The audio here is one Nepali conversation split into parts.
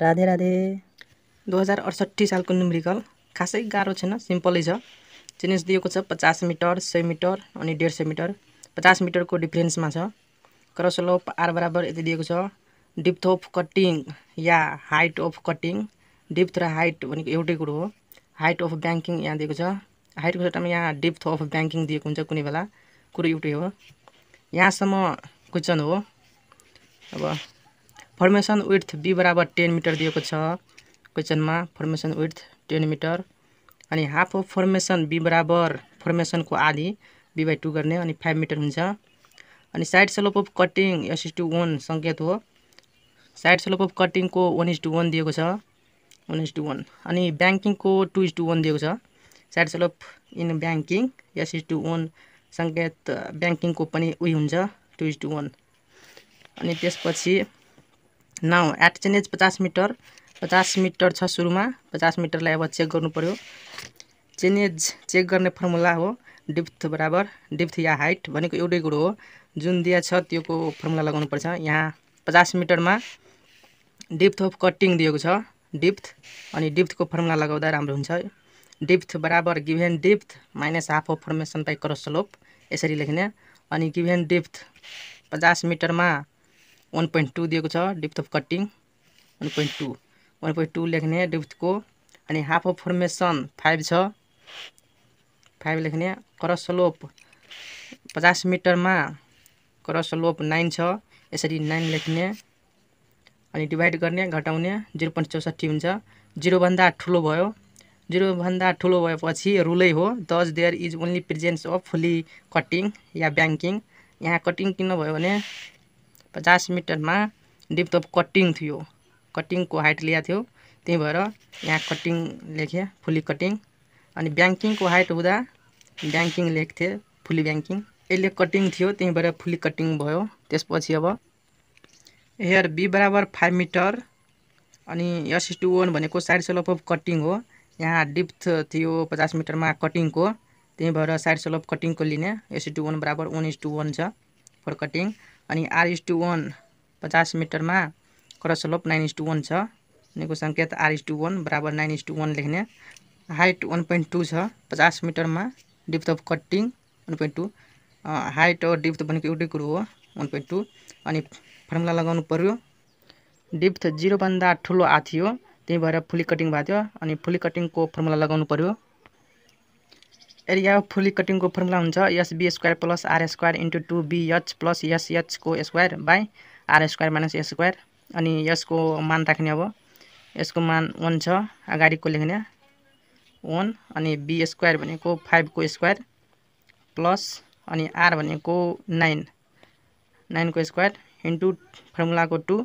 राधे राधे दुई हजार अडसट्ठी सालको न्युमेरिकल खासै गाह्रो छैन सिम्पलै छ चेन्ज दिएको छ पचास मिटर सय मिटर अनि डेढ सय मिटर पचास मिटरको डिफ्रेन्समा छ क्रसलोप आर बराबर यति दिएको छ डिप्थ अफ कटिङ या हाइट अफ कटिङ डिप्थ र हाइट भनेको एउटै कुरो हो हाइट अफ ब्याङ्किङ यहाँ दिएको छ हाइटको सट्टामा यहाँ डिप्थ अफ ब्याङ्किङ दिएको हुन्छ कुनै बेला कुरो एउटै हो यहाँसम्म क्वेसन हो अब फर्मेसन विथ बी बराबर टेन मिटर दिएको छ क्वेसनमा फर्मेसन विथ टेन मिटर अनि हाफ अफ फर्मेसन बी बराबर फर्मेसनको आधी बी बाई टू गर्ने अनि फाइभ मिटर हुन्छ अनि side slope of cutting S is two one सङ्केत हो साइड स्लोप अफ कटिङको वान इज टू वान दिएको छ वान इज टू वान अनि ब्याङ्किङको टू इज टू वान दिएको छ side slope in banking S is two one सङ्केत ब्याङ्किङको पनि उयो हुन्छ टु इज टू वान अनि त्यसपछि नाउ एट चेनेज पचास मिटर पचास मिटर छ सुरुमा पचास मिटरलाई अब चेक गर्नु पऱ्यो चेनेज चेक गर्ने फर्मुला हो डिप्थ बराबर डिप्थ या हाइट भनेको एउटै कुरो हो जुन दिया छ त्योको फर्मुला लगाउनु पर्छ यहाँ पचास मिटरमा डिप्थ अफ कटिङ दिएको छ डिप्थ अनि डिप्थको फर्मुला लगाउँदा राम्रो हुन्छ डिप्थ बराबर given depth minus half of formation by cross slope यसरी लेख्ने अनि गिभेन डिप्थ पचास मिटरमा वान पोइन्ट टू दिएको छ depth of cutting one point two one point two लेख्ने डिप्थको अनि हाफ अफ फर्मेसन फाइभ छ फाइभ लेख्ने क्रस स्लोप पचास मिटरमा क्रस स्लोप नाइन छ यसरी नाइन लेख्ने अनि डिभाइड गर्ने घटाउने जिरो पोइन्ट चौसठी हुन्छ जिरोभन्दा ठुलो भयो जिरोभन्दा ठुलो भएपछि रुलै हो दस there is only presence of fully cutting या ब्याङ्किङ यहाँ कटिङ किन भयो भने पचास मिटरमा अफ कटिङ थियो कटिङको हाइट ल्याएको थियो त्यही भएर यहाँ कटिङ लेखेँ फुली कटिङ अनि ब्याङ्किङको हाइट हुँदा ब्याङ्किङ लेख्थेँ फुली ब्याङ्किङ यसले कटिङ थियो त्यही भएर फुली कटिङ भयो त्यसपछि अब हेयर बी बराबर फाइभ मिटर अनि एस टू वान भनेको साइड सेलोप अफ कटिङ हो यहाँ डिप्थ थियो पचास मिटरमा कटिङको त्यही भएर साइड अफ कटिङको लिने एस टू वान बराबर वान इज टू वान छ फर कटिङ अनि आर इस टू वान पचास मिटरमा cross slope nine is two one छ यिनीहरूको सङ्केत आर इस टू वान बराबर नाइन इस टू वान लेख्ने हाइट वान पोइन्ट टू छ पचास मिटरमा depth of cutting one point two height or depth भनेको एउटै कुरो हो वान पोइन्ट टू अनि फर्मुला लगाउनु पऱ्यो डिप्थ जिरोभन्दा ठुलो आथियो थियो त्यही भएर फुली कटिङ भएको थियो अनि फुली कटिङको फर्मुला लगाउनु पऱ्यो एरिया अफ फुल्ली कटिङको फर्मुला हुन्छ SB square plus R square into two BH plus एसएचको square by R square minus S square अनि यसको मान राख्ने अब यसको मान वान छ अगाडिको लेख्ने वान अनि बी स्क्वायर भनेको फाइभको स्क्वायर प्लस अनि आर भनेको नाइन नाइनको स्क्वायर इन्टु फर्मुलाको टू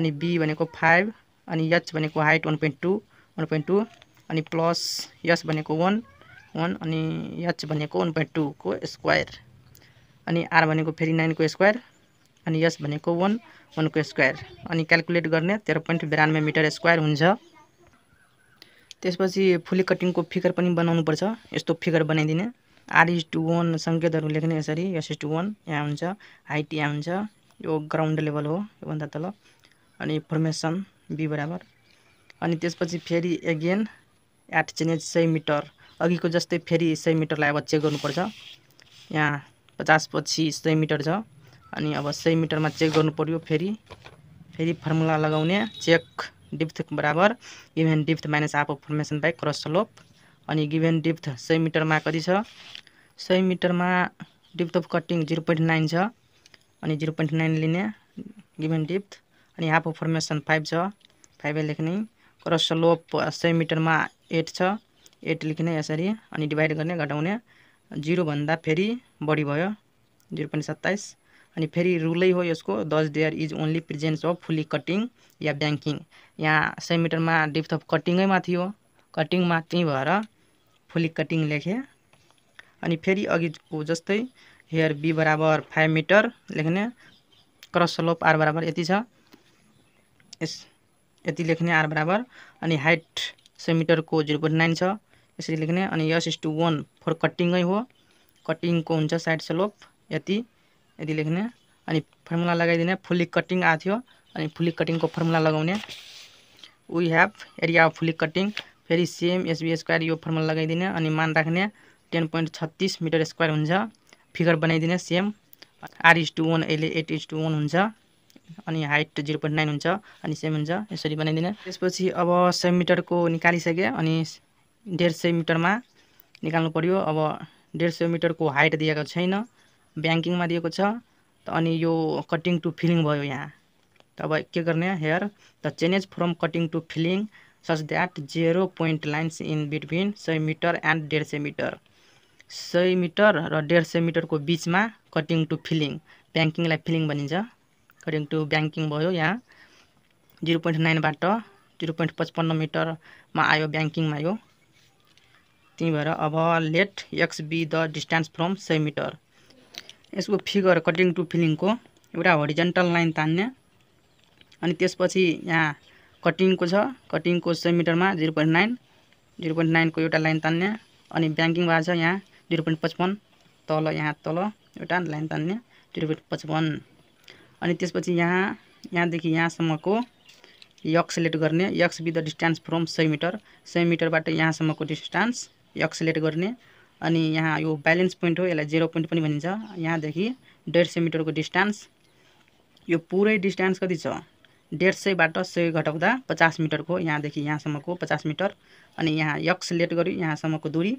अनि बी भनेको फाइभ अनि एच भनेको height one point two one point two अनि प्लस एस भनेको वान वान अनि एच भनेको वान पोइन्ट टूको स्क्वायर अनि आर भनेको फेरि नाइनको स्क्वायर अनि यस भनेको वान वानको स्क्वायर अनि क्यालकुलेट गर्ने तेह्र पोइन्ट बिरानब्बे मिटर स्क्वायर हुन्छ त्यसपछि फुली कटिङको फिगर पनि बनाउनुपर्छ यस्तो फिगर बनाइदिने आर इज टू वान सङ्केतहरू लेख्ने यसरी यस इज टू वान यहाँ हुन्छ हाइट यहाँ हुन्छ यो ग्राउन्ड लेभल हो योभन्दा तल अनि फर्मेसन बी बराबर अनि त्यसपछि फेरि एगेन एट चेन्ज सय मिटर अघिको जस्तै फेरि सय मिटरलाई अब चेक गर्नुपर्छ यहाँ पचास पछि सय मिटर छ अनि अब सय मिटरमा चेक गर्नुपऱ्यो फेरि फेरि फर्मुला लगाउने चेक डिप्थ बराबर given depth minus of formation by cross slope अनि गिभेन डिप्थ सय मिटरमा कति छ सय मिटरमा depth of cutting zero point nine छ अनि जिरो पोइन्ट नाइन लिने गिभेन डिप्थ अनि आफ फर्मेसन फाइभ छ फाइभै लेख्ने क्रस स्लोप सय मिटरमा एट छ एट लेखिने यसरी अनि डिभाइड गर्ने घटाउने जिरोभन्दा फेरि बढी भयो जिरो पोइन्ट सत्ताइस अनि फेरि रुलै हो यसको this there is only presence of fully cutting या ब्याङ्किङ यहाँ सय मिटरमा डिप्थ अफ कटिङैमा थियो कटिङमा त्यहीँ भएर फुल्ली कटिङ लेखेँ अनि फेरि अघिको जस्तै हेयर बी बराबर फाइभ मिटर लेख्ने क्रस स्लोप आर बराबर यति छ यस यति लेख्ने आर बराबर अनि हाइट सय मिटरको जिरो पोइन्ट नाइन छ यसरी लेख्ने अनि S is two one for कटिङै हो कटिङको हुन्छ साइड स्लोप यति यति लेख्ने अनि फर्मुला लगाइदिने फुल्ली कटिङ आएको थियो अनि फुल्ली कटिङको फर्मुला लगाउने we have area of fully cutting फेरि सेम एसबी स्क्वायर यो फर्मुला लगाइदिने अनि मान राख्ने टेन पोइन्ट छत्तिस मिटर स्क्वायर हुन्छ फिगर बनाइदिने same R is two one अहिले एट इज टु वान हुन्छ अनि हाइट जिरो पोइन्ट नाइन हुन्छ अनि सेम हुन्छ यसरी बनाइदिने त्यसपछि अब सेम मिटरको निकालिसकेँ अनि डेढ सय मिटरमा निकाल्नु पऱ्यो अब डेढ सय मिटरको हाइट दिएको छैन ब्याङ्किङमा दिएको छ अनि यो कटिङ टु फिलिङ भयो यहाँ त अब के गर्ने here the changes from cutting to filling such that zero point lines in between सय मिटर एन्ड डेढ सय मिटर सय मिटर र डेढ सय मिटरको बिचमा कटिङ टु फिलिङ ब्याङ्किङलाई फिलिङ भनिन्छ कटिङ टु ब्याङ्किङ भयो यहाँ जिरो पोइन्ट नाइनबाट जिरो पोइन्ट पचपन्न मिटरमा आयो ब्याङ्किङमा यो त्यही भएर अब let X B the distance from सय मिटर यसको फिगर कटिङ टु फिलिङको एउटा होरिजेन्टल लाइन तान्ने अनि त्यसपछि यहाँ कटिङको छ कटिङको सय मिटरमा zero point nine zero point नाइनको एउटा लाइन तान्ने अनि ब्याङ्किङ भएको छ यहाँ जिरो पोइन्ट पचपन्न तल यहाँ तल एउटा लाइन तान्ने जिरो पोइन्ट पचपन्न अनि त्यसपछि यहाँ यहाँदेखि यहाँसम्मको यक्स सेलेक्ट गर्ने X B the distance from सय मिटर सय मिटरबाट यहाँसम्मको डिस्टेन्स एक्सलेट गर्ने अनि यहाँ यो ब्यालेन्स पोइन्ट हो यसलाई जेरो पोइन्ट पनि भनिन्छ यहाँदेखि डेढ सय मिटरको डिस्टान्स यो पुरै डिस्टेन्स कति छ डेढ सयबाट सय घटाउँदा पचास मिटरको यहाँदेखि यहाँसम्मको पचास मिटर अनि यहाँ यक्स लेट गर्यो यहाँसम्मको दुरी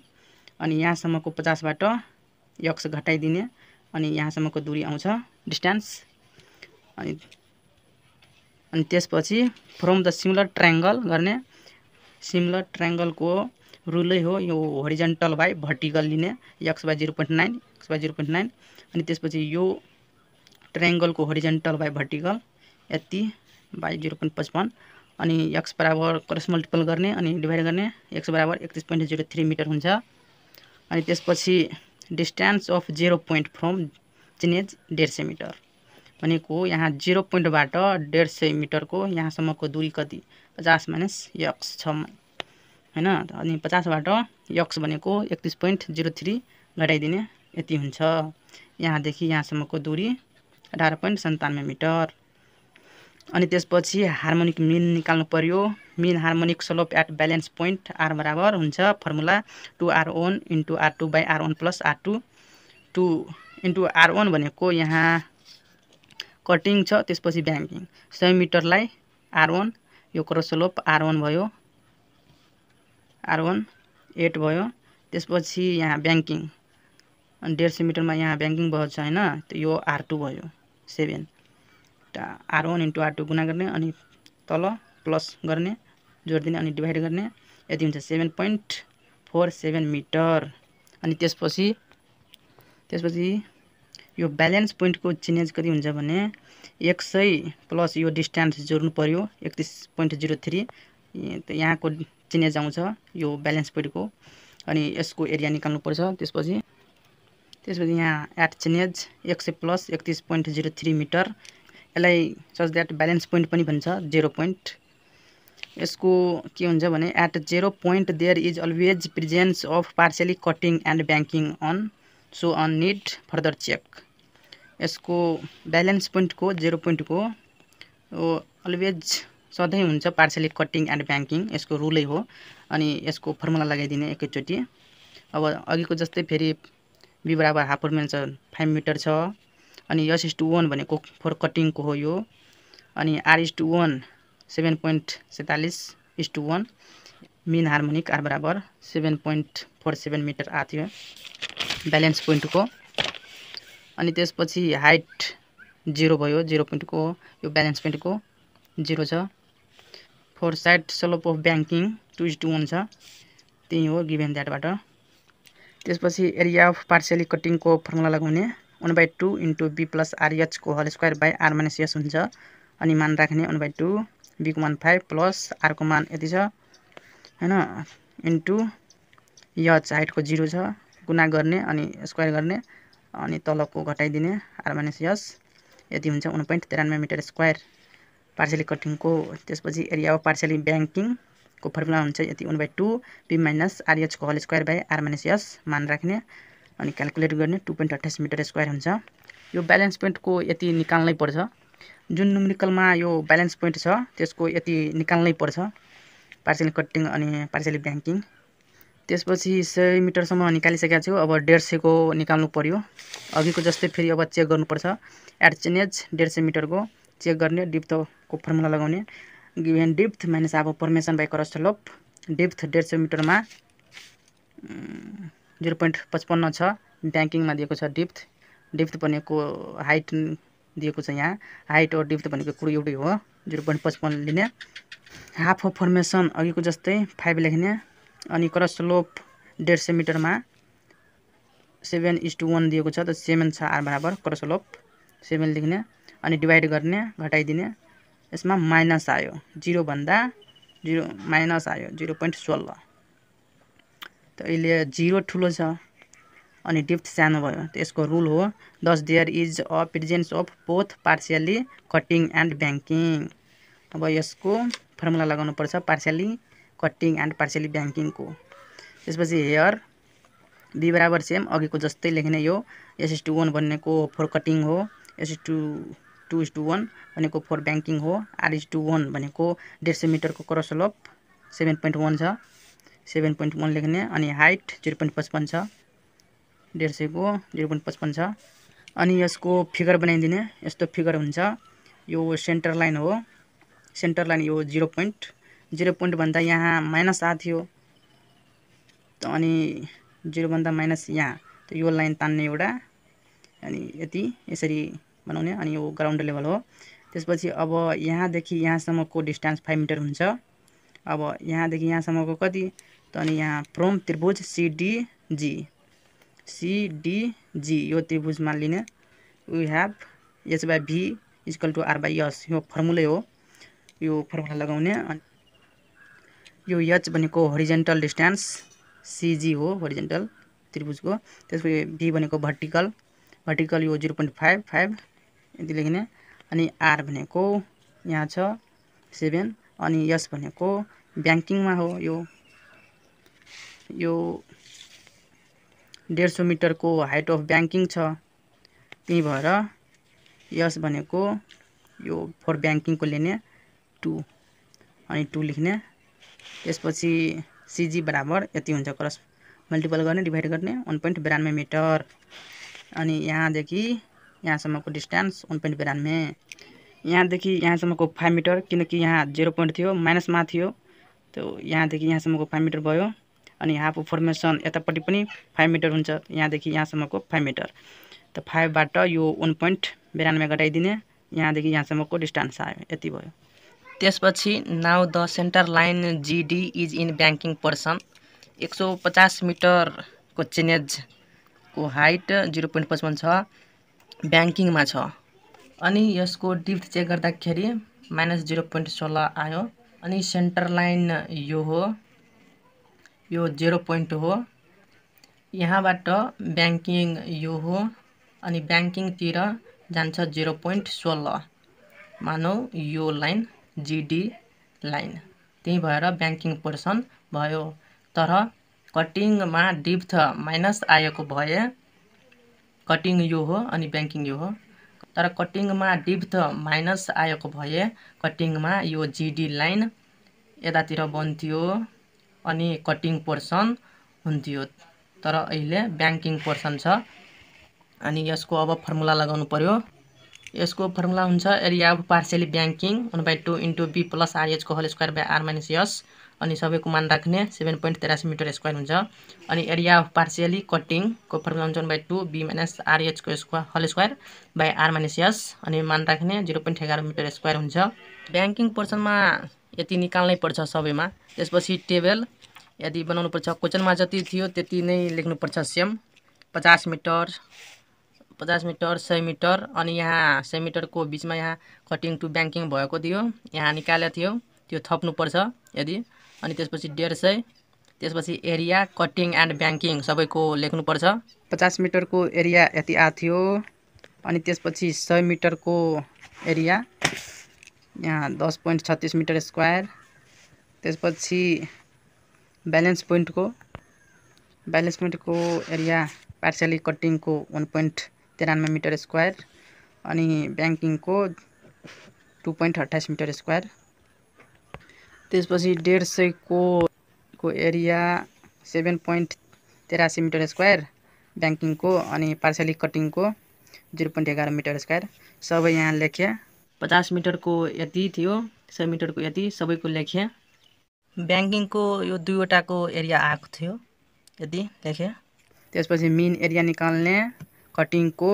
अनि यहाँसम्मको पचासबाट यक्स घटाइदिने अनि यहाँसम्मको दुरी आउँछ डिस्टेन्स अनि अनि त्यसपछि फ्रम द सिमलर ट्रायङ्गल गर्ने सिमलर ट्रायङ्गलको रुलै हो यो होरिजेन्टल बाई भर्टिकल लिने X by zero point nine X by zero point nine अनि त्यसपछि यो ट्राइङ्गलको होरिजेन्टल बाई भर्टिकल यति बाई जिरो पोइन्ट पचपन्न अनि एक्स बराबर क्रस मल्टिपल गर्ने अनि डिभाइड गर्ने एक्स बराबर एकतिस पोइन्ट जिरो थ्री मिटर हुन्छ अनि त्यसपछि distance of zero point from chainage डेढ सय मिटर भनेको यहाँ जिरो पोइन्टबाट डेढ सय मिटरको यहाँसम्मको दुरी कति पचास माइनस एक्स छ होइन अनि पचासबाट यक्स भनेको एकतिस पोइन्ट जिरो थ्री घटाइदिने यति हुन्छ यहाँदेखि यहाँसम्मको दुरी अठार पोइन्ट सन्तानब्बे मिटर अनि त्यसपछि हार्मोनिक मिन निकाल्नु पऱ्यो mean harmonic slope at balance point R बराबर हुन्छ formula two R one into R two by R one plus R two two into R one भनेको यहाँ कटिङ छ त्यसपछि ब्याङ्किङ सय मिटरलाई आर वान यो क्रस स्लोप आर वान भयो आर वान एट भयो त्यसपछि यहाँ ब्याङ्किङ अनि डेढ सय मिटरमा यहाँ ब्याङ्किङ बहन्छ होइन त्यो यो आर टू भयो seven R one into R two गुणा गर्ने अनि तल प्लस गर्ने जोडिदिने अनि डिभाइड गर्ने यति हुन्छ seven point four seven metre अनि त्यसपछि त्यसपछि यो ब्यालेन्स पोइन्टको चेन्ज कति हुन्छ भने एक सय प्लस यो डिस्टेन्स जोड्नु पऱ्यो एकतिस पोइन्ट जिरो थ्री यहाँको चिनेज आउँछ यो ब्यालेन्स पोइन्टको अनि यसको एरिया निकाल्नु पर्छ त्यसपछि त्यसपछि यहाँ एट चिनेज एक सय प्लस एकतिस पोइन्ट जिरो थ्री मिटर यसलाई सच द्याट ब्यालेन्स पोइन्ट पनि भन्छ जेरो पोइन्ट यसको के हुन्छ भने at zero point there is always presence of partially cutting and banking and so on need further check यसको ब्यालेन्स पोइन्टको जेरो पोइन्टको अलवेज सधैँ हुन्छ पार्सली कटिङ एन्ड ब्याङ्किङ यसको रुलै हो अनि यसको फर्मुला लगाइदिने एकैचोटि अब अघिको जस्तै फेरि बी बराबर हाफ फोर छ फाइभ मिटर छ अनि यस इस टू वान भनेको फोर कटिङको हो यो अनि R is two one seven point सैँतालिस is two one mean harmonic R बराबर seven point four seven metre आएको थियो ब्यालेन्स पोइन्टको अनि त्यसपछि हाइट जिरो भयो जिरो पोइन्टको यो ब्यालेन्स पोइन्टको जिरो छ four side slope of banking two is two हुन्छ त्यही हो गिभेन द्याटबाट त्यसपछि एरिया अफ पार्सियली कटिङको फर्मुला लगाउने one by two into B plus आरएचको whole square by R minus S हुन्छ अनि मान राख्ने वान बाई टू बीको मान फाइभ प्लस आरको मान यति छ होइन इन्टु यच हाइटको जिरो छ गुना गर्ने अनि स्क्वायर गर्ने अनि तलको घटाइदिने आर माइनस यस यति हुन्छ वान पोइन्ट तिरानब्बे मिटर स्क्वायर पार्सियली कटिङको त्यसपछि एरिया अफ पार्सियली ब्याङ्किङको फर्मुला हुन्छ यति one by two P minus आरएचको whole square by R minus S मान राख्ने अनि क्यालकुलेट गर्ने टू पोइन्ट अठाइस मिटर स्क्वायर हुन्छ यो ब्यालेन्स पोइन्टको यति निकाल्नै पर्छ जुन नुमेरिकलमा यो ब्यालेन्स पोइन्ट छ त्यसको यति निकाल्नै पर्छ पार्सियल कटिङ अनि पार्सियली ब्याङ्किङ त्यसपछि सय मिटरसम्म निकालिसकेको छु अब डेढ सयको निकाल्नु पऱ्यो अघिको जस्तै फेरि अब चेक गर्नुपर्छ एट चेन्ज डेढ सय मिटरको चेक गर्ने डिप्थको फर्मुला लगाउने गिभेन डिप्थ माइनस अब formation by cross slope depth डेढ सय मिटरमा जिरो पोइन्ट पचपन्न छ ब्याङ्किङमा दिएको छ डिप्थ डिप्थ भनेको हाइट दिएको छ यहाँ हाइट र डिप्थ भनेको कुरो एउटै हो जिरो पोइन्ट पचपन्न लिने हाफ अफ फर्मेसन अघिको जस्तै फाइभ लेख्ने अनि क्रस लोप डेढ सय मिटरमा सेभेन इज टू वान दिएको छ त सेभेन छ आर बराबर क्रस लोप सेभेन लेख्ने अनि डिभाइड गर्ने घटाइदिने यसमा माइनस आयो जिरोभन्दा जिरो माइनस आयो जिरो पोइन्ट सोह्र त अहिले जिरो ठुलो छ अनि डिफ्थ सानो भयो त यसको रुल हो दस there is a presence of both partially cutting and banking अब यसको फर्मुला लगाउनु पर्छ पार्सियली कटिङ एन्ड पार्सियली ब्याङ्किङको त्यसपछि हेयर बी बराबर सेम अघिको जस्तै लेख्ने यो एसएस टू वान भन्नेको फोर कटिङ हो SS two two is two one भनेको फोर ब्याङ्किङ हो आर इज टू वान भनेको डेढ सय मिटरको cross slope seven point one छ सेभेन पोइन्ट वान लेख्ने अनि हाइट जिरो पोइन्ट पचपन्न छ डेढ सयको जिरो पोइन्ट पचपन्न छ अनि यसको फिगर बनाइदिने यस्तो फिगर हुन्छ यो सेन्टर लाइन हो सेन्टर लाइन यो जिरो पोइन्ट जिरो पोइन्टभन्दा यहाँ माइनस आएको थियो अनि जिरोभन्दा माइनस यहाँ त यो लाइन तान्ने एउटा अनि यति यसरी बनाउने अनि यो ग्राउन्ड लेभल हो त्यसपछि अब यहाँदेखि यहाँसम्मको डिस्टेन्स फाइभ मिटर हुन्छ अब यहाँदेखि यहाँसम्मको कति त अनि यहाँ फ्रोम त्रिभुज सिडिजी सिडिजी यो त्रिभुजमा लिने we have H by V is equal to R by S यो फर्मुलै हो यो फर्मुला लगाउने अनि यो यच भनेको होरिजेन्टल डिस्टेन्स सिजी हो होरिजेन्टल त्रिभुजको त्यसपछि भी भनेको भर्टिकल भर्टिकल यो जिरो पोइन्ट फाइभ फाइभ यति लेख्ने अनि आर भनेको यहाँ छ सेभेन अनि यस भनेको ब्याङ्किङमा हो यो यो डेढ सौ मिटरको हाइट अफ ब्याङ्किङ छ त्यही भएर यस भनेको यो फर ब्याङ्किङको लिने टु अनि टु लेख्ने त्यसपछि सिजी बराबर यति हुन्छ क्रस मल्टिपल गर्ने डिभाइड गर्ने वान पोइन्ट बिरानब्बे मिटर अनि यहाँदेखि यहाँसम्मको डिस्टेन्स वान पोइन्ट बिरानब्बे यहाँदेखि यहाँसम्मको फाइभ मिटर किनकि यहाँ जिरो पोइन्ट थियो माइनसमा थियो त्यो यहाँदेखि यहाँसम्मको फाइभ मिटर भयो अनि हाफ फर्मेसन यतापट्टि पनि फाइभ मिटर हुन्छ यहाँदेखि यहाँसम्मको फाइभ मिटर त फाइभबाट यो वान पोइन्ट बिरानब्बे घटाइदिने यहाँदेखि यहाँसम्मको डिस्टेन्स आयो यति भयो त्यसपछि now the centre line GD is in banking portion एक सौ पचास मिटरको चेनेज को हाइट जिरो पोइन्ट पचपन्न छ ब्याङ्किङमा छ अनि यसको डिप्थ चेक गर्दाखेरि माइनस जिरो पोइन्ट सोह्र आयो अनि सेन्टर लाइन यो हो यो जेरो पोइन्ट हो यहाँबाट ब्याङ्किङ यो हो अनि ब्याङ्किङतिर जान्छ जिरो पोइन्ट सोह्र मानौ यो लाइन जिडी लाइन त्यही भएर ब्याङ्किङ पोर्सन भयो तर कटिङमा डिप्थ माइनस आएको भए कटिङ यो हो अनि ब्याङ्किङ यो हो तर कटिङमा डिप्थ माइनस आएको भए कटिङमा यो जिडी लाइन यतातिर बन्थ्यो अनि कटिङ पोर्सन हुन्थ्यो तर अहिले ब्याङ्किङ पोर्सन छ अनि यसको अब फर्मुला लगाउनु पर्यो यसको फर्मुला हुन्छ area of partially banking one by two into B plus आरएचको whole square by R minus S अनि सबैको मान राख्ने सेभेन पोइन्ट तेरासी मिटर स्क्वायर हुन्छ अनि एरिया अफ पार्सियली कटिङको फर्मुला हुन्छ one by two B minus आरएचको square whole square by R minus S अनि मान राख्ने जिरो पोइन्ट एघार मिटर स्क्वायर हुन्छ ब्याङ्किङ पोर्सनमा यति निकाल्नै पर्छ सबैमा त्यसपछि टेबल यदि बनाउनुपर्छ क्वेसनमा जति थियो त्यति नै लेख्नुपर्छ सेम पचास मिटर पचास मिटर सय मिटर अनि यहाँ सय मिटरको बिचमा यहाँ कटिङ टु ब्याङ्किङ भएको थियो यहाँ निकालेको थियो त्यो थप्नुपर्छ यदि अनि त्यसपछि डेढ सय त्यसपछि एरिया कटिङ एन्ड ब्याङ्किङ सबैको लेख्नुपर्छ पचास मिटरको एरिया यति आएको अनि त्यसपछि सय मिटरको एरिया यहाँ दस पोइन्ट छत्तिस मिटर स्क्वायर त्यसपछि ब्यालेन्स पोइन्टको ब्यालेन्स पोइन्टको एरिया पार्सियली कटिङको वान पोइन्ट तिरानब्बे मिटर स्क्वायर अनि ब्याङ्किङको टु पोइन्ट अट्ठाइस मिटर स्क्वायर त्यसपछि डेढ सयको को एरिया सेभेन पोइन्ट तेरासी मिटर स्क्वायर ब्याङ्किङको अनि पार्सली कटिङको जिरो पोइन्ट एघार मिटर स्क्वायर सबै यहाँ लेखेँ पचास मिटरको यति थियो सय मिटरको यति सबैको लेखेँ ब्याङ्किङको यो दुईवटाको एरिया आएको थियो यति लेखेँ त्यसपछि मेन एरिया निकाल्ने कटिङको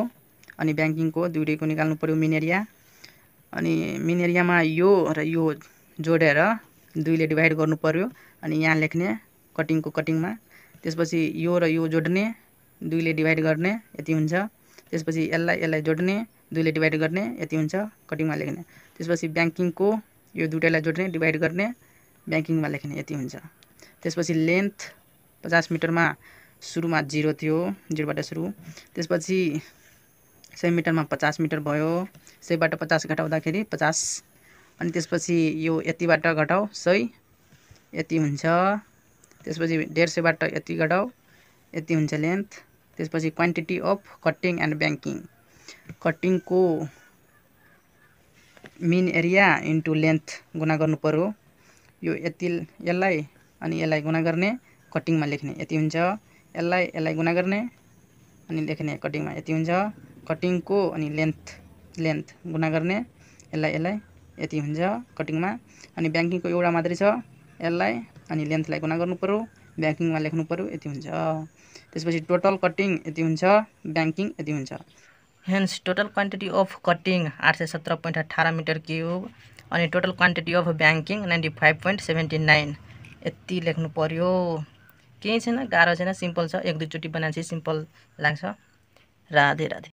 अनि ब्याङ्किङको दुइटैको निकाल्नु पऱ्यो मेन एरिया अनि मेन एरियामा यो र यो जोडेर दुईले डिभाइड गर्नु पर्यो अनि यहाँ लेख्ने कटिङको कटिङमा त्यसपछि यो र यो जोड्ने दुईले डिभाइड गर्ने यति हुन्छ त्यसपछि यसलाई यसलाई जोड्ने दुईले डिभाइड गर्ने यति हुन्छ कटिङमा लेख्ने त्यसपछि ब्याङ्किङको यो दुइटैलाई जोड्ने डिभाइड गर्ने ब्याङ्किङमा लेख्ने यति हुन्छ त्यसपछि लेन्थ पचास मिटरमा सुरुमा जिरो थियो जिरोबाट सुरु त्यसपछि सय मिटरमा पचास मिटर भयो सयबाट पचास घटाउँदाखेरि पचास अनि त्यसपछि यो यतिबाट घटाऊ सय यति हुन्छ त्यसपछि डेढ सयबाट यति घटाऊ यति हुन्छ लेन्थ त्यसपछि quantity of cutting and banking कटिङको मेन एरिया इन्टु लेन्थ गुना गर्नु पऱ्यो यो यति यसलाई अनि यसलाई गुना गर्ने कटिङमा लेख्ने यति हुन्छ यसलाई यसलाई गुना गर्ने अनि लेख्ने कटिङमा यति हुन्छ कटिङको अनि लेन्थ लेन्थ गुना गर्ने यसलाई यसलाई यति हुन्छ कटिङमा अनि ब्याङ्किङको एउटा मात्रै छ यसलाई अनि लेन्थलाई गुना गर्नु पऱ्यो ब्याङ्किङमा लेख्नु पऱ्यो यति हुन्छ त्यसपछि टोटल कटिङ यति हुन्छ ब्याङ्किङ यति हुन्छ hence total quantity of cutting आठ सय सत्र पोइन्ट अठार मिटर क्युब अनि total quantity of banking ninety five point seventy nine यति लेख्नु पऱ्यो केही छैन गाह्रो छैन सिम्पल छ एक दुईचोटि बनाएपछि सिम्पल लाग्छ राधे राधे